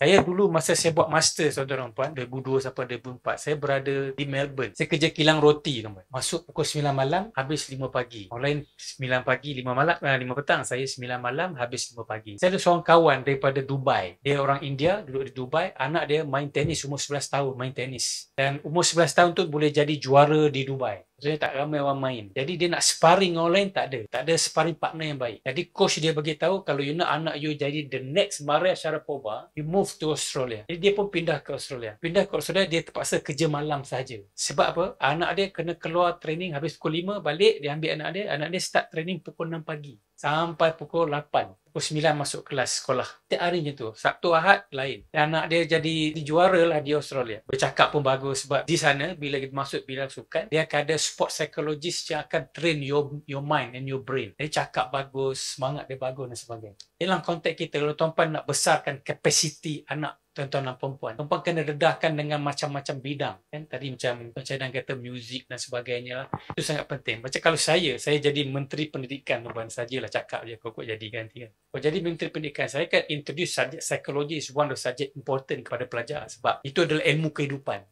Saya dulu masa saya buat master saudara puan 2002 sampai 2004 saya berada di Melbourne. Saya kerja kilang roti tuan Masuk pukul 9 malam habis 5 pagi. Orang lain 9 pagi 5 malam 5 eh, petang saya 9 malam habis 5 pagi. Saya ada seorang kawan daripada Dubai. Dia orang India duduk di Dubai. Anak dia main tenis umur 11 tahun main tenis. Dan umur 11 tahun tu boleh jadi juara di Dubai. Maksudnya tak ramai orang main. Jadi dia nak sparring orang lain tak ada. Tak ada sparring partner yang baik. Jadi coach dia bagi tahu kalau you nak anak you jadi the next Maria Sharapova, you move to Australia. Jadi dia pun pindah ke Australia. Pindah ke Australia dia terpaksa kerja malam saja. Sebab apa? Anak dia kena keluar training habis pukul 5 balik dia ambil anak dia. Anak dia start training pukul 6 pagi sampai pukul 8 pukul 9 masuk kelas sekolah. Tiap hari macam tu. Sabtu Ahad lain. Dan anak dia jadi juara lah di Australia. Bercakap pun bagus sebab di sana bila kita masuk bila sukan, dia akan ada sport psychologist yang akan train your your mind and your brain. Dia cakap bagus, semangat dia bagus dan sebagainya. Dalam konteks kita, kalau tuan-puan nak besarkan kapasiti anak tuan-tuan dan puan-puan. Tuan-puan kena redahkan dengan macam-macam bidang. Kan? Tadi macam Tuan Cadang kata muzik dan sebagainya. Lah. Itu sangat penting. Macam kalau saya, saya jadi Menteri Pendidikan. Tuan-tuan sajalah cakap je. Kau jadi ganti kan. Kau kan. jadi Menteri Pendidikan. Saya kan introduce subjek psikologi is one of subjek important kepada pelajar. Sebab itu adalah ilmu kehidupan.